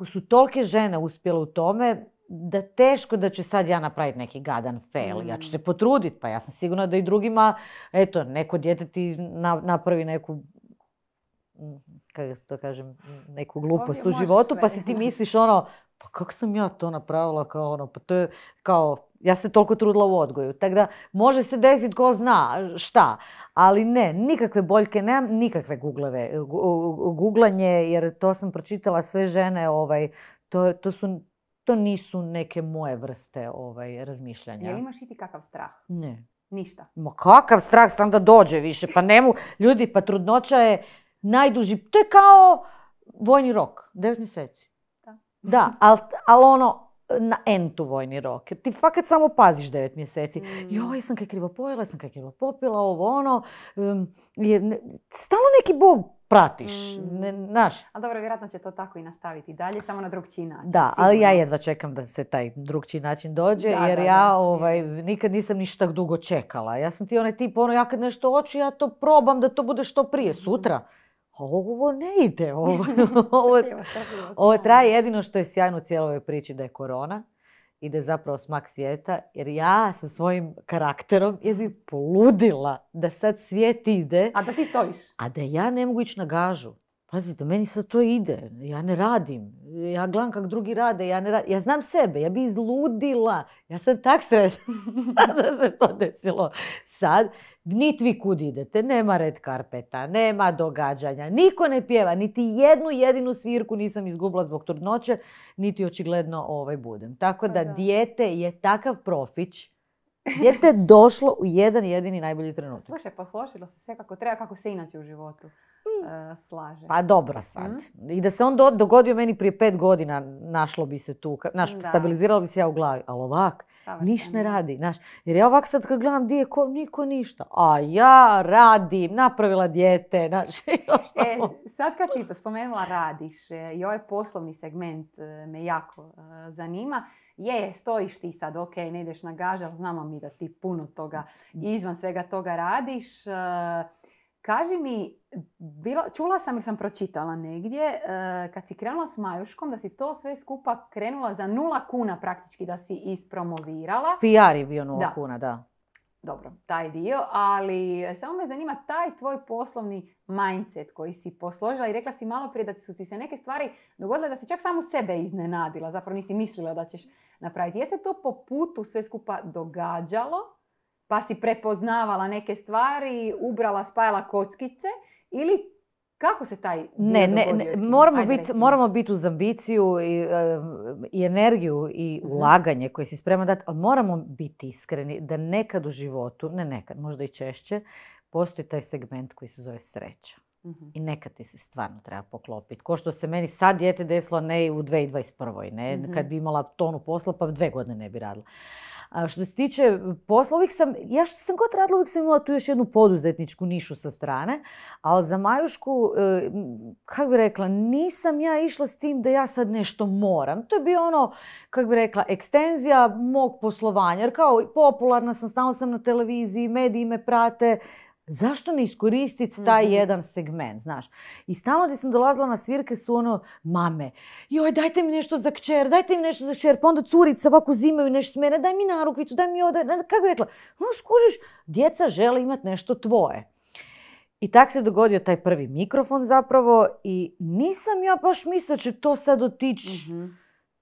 ako su tolike žene uspjele u tome, da teško da će sad ja napraviti neki gadan fail. Ja ću se mm. potruditi, pa ja sam sigurna da i drugima, eto, neko djete ti napravi neku kako se to kažem, neku glupost u životu, pa si ti misliš ono, pa kako sam ja to napravila kao ono, pa to je kao, ja se toliko trudila u odgoju. Tako da, može se desiti ko zna šta, ali ne, nikakve boljke nemam, nikakve googleve, googlanje, jer to sam pročitala sve žene, ovaj, to, to su, to nisu neke moje vrste ovaj, razmišljanja. Jel imaš i ti kakav strah? Ne. Ništa? Ma kakav strah, sam da dođe više, pa nemu, ljudi, pa trudnoća je najduži, to je kao vojni rok, devet mjeseci. Da, ali al ono, na entu vojni rok. Ti fakat samo paziš devet mjeseci. Mm. Joj, jesam kaj krivo pojela, sam kaj krivo popila, ovo ono. neki bog pratiš, mm. ne, znaš. A dobro, vjerojatno će to tako i nastaviti dalje, samo na drugčiji način. Da, ali ja jedva čekam da se taj drugčiji način dođe, jer ja Ovaj, mm. nikad nisam ništa dugo čekala. Ja sam ti onaj tip, ono, ja kad nešto hoću, ja to probam da to bude što prije, sutra ovo ne ide, ovo, ovo, ovo traje jedino što je sjajno u cijeloj priči da je korona i da je zapravo smak svijeta, jer ja sa svojim karakterom je bi poludila da sad svijet ide. A da ti stojiš. A da ja ne mogu ići na gažu. Pazite, meni sad to ide, ja ne radim, ja gledam kak drugi rade, ja ne Ja znam sebe, ja bi izludila. Ja sam tak sretna da se to desilo sad. Niti vi kud idete, nema red karpeta, nema događanja, niko ne pjeva, niti jednu jedinu svirku nisam izgubila zbog trudnoće, niti očigledno ovaj budem. Tako pa da, dijete je takav profić, dijete je došlo u jedan jedini najbolji trenutak. Slušaj, poslošilo se sve kako treba, kako se inače u životu. Hm. E, slaže. Pa dobro sad. Hm. I da se on dogodio meni prije pet godina, našlo bi se tu, naš, stabiliziralo bi se ja u glavi. Ali ovak, niš ne radi. jer ja ovak sad kad gledam di je ko, niko ništa. A ja radim, napravila dijete. E, sad kad ti spomenula radiš e, i ovaj poslovni segment me jako zanima, je, stojiš ti sad, ok, ne ideš na gaž, ali znamo mi da ti puno toga, izvan svega toga radiš. Kaži mi, bila, čula sam ili sam pročitala negdje, e, kad si krenula s Majuškom, da si to sve skupa krenula za nula kuna praktički, da si ispromovirala. PR je bio nula kuna, da. Dobro, taj dio, ali samo me zanima taj tvoj poslovni mindset koji si posložila i rekla si malo prije da su ti se neke stvari dogodile da si čak samo sebe iznenadila, zapravo nisi mislila da ćeš napraviti. Je se to po putu sve skupa događalo pa si prepoznavala neke stvari, ubrala, spajala kockice ili kako se taj ne, ne, moramo biti moramo uz ambiciju i, i energiju i mhm. ulaganje koje si spreman dati, ali moramo biti iskreni da nekad u životu, ne nekad, možda i češće, postoji taj segment koji se zove sreća. Mhm. I nekad ti se stvarno treba poklopiti. Ko što se meni sad dijete desilo, ne u 2021. Ne? Uh-huh. Kad mhm. bi imala tonu posla, pa dve godine ne bi radila. A što se tiče posla, uvijek sam, ja što sam god radila, uvijek sam imala tu još jednu poduzetničku nišu sa strane, ali za Majušku, e, kako bi rekla, nisam ja išla s tim da ja sad nešto moram. To je bio ono, kako bi rekla, ekstenzija mog poslovanja. Jer kao popularna sam, stalno sam na televiziji, mediji me prate, zašto ne iskoristiti taj mhm. jedan segment, znaš. I stalno gdje sam dolazila na svirke su ono, mame, joj, dajte mi nešto za kćer, dajte mi nešto za kćer, pa onda curica ovako uzimaju nešto s mene, daj mi narukvicu, daj mi ovo, kako je rekla, no skužiš, djeca žele imati nešto tvoje. I tako se dogodio taj prvi mikrofon zapravo i nisam ja baš mislila će to sad otići mhm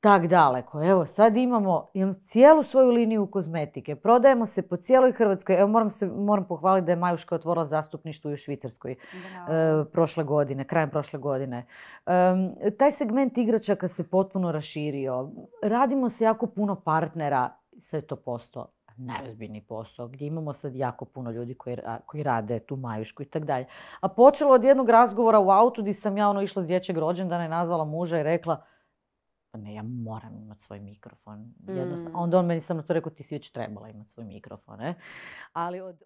tak daleko. Evo, sad imamo, cijelu svoju liniju kozmetike. Prodajemo se po cijeloj Hrvatskoj. Evo, moram, se, moram pohvaliti da je Majuška otvorila zastupništvo i u Švicarskoj e, prošle godine, krajem prošle godine. taj segment igračaka se potpuno raširio. Radimo se jako puno partnera. Sve to posto najozbiljniji posao, gdje imamo sad jako puno ljudi koji, rade tu majušku i tak dalje. A počelo od jednog razgovora u autu gdje sam ja ono išla s dječjeg rođendana i nazvala muža i rekla ne, ja moram imati svoj mikrofon. Jednostavno, mm. onda on meni samo to rekao, ti si već trebala imati svoj mikrofon. Ne? Ali od...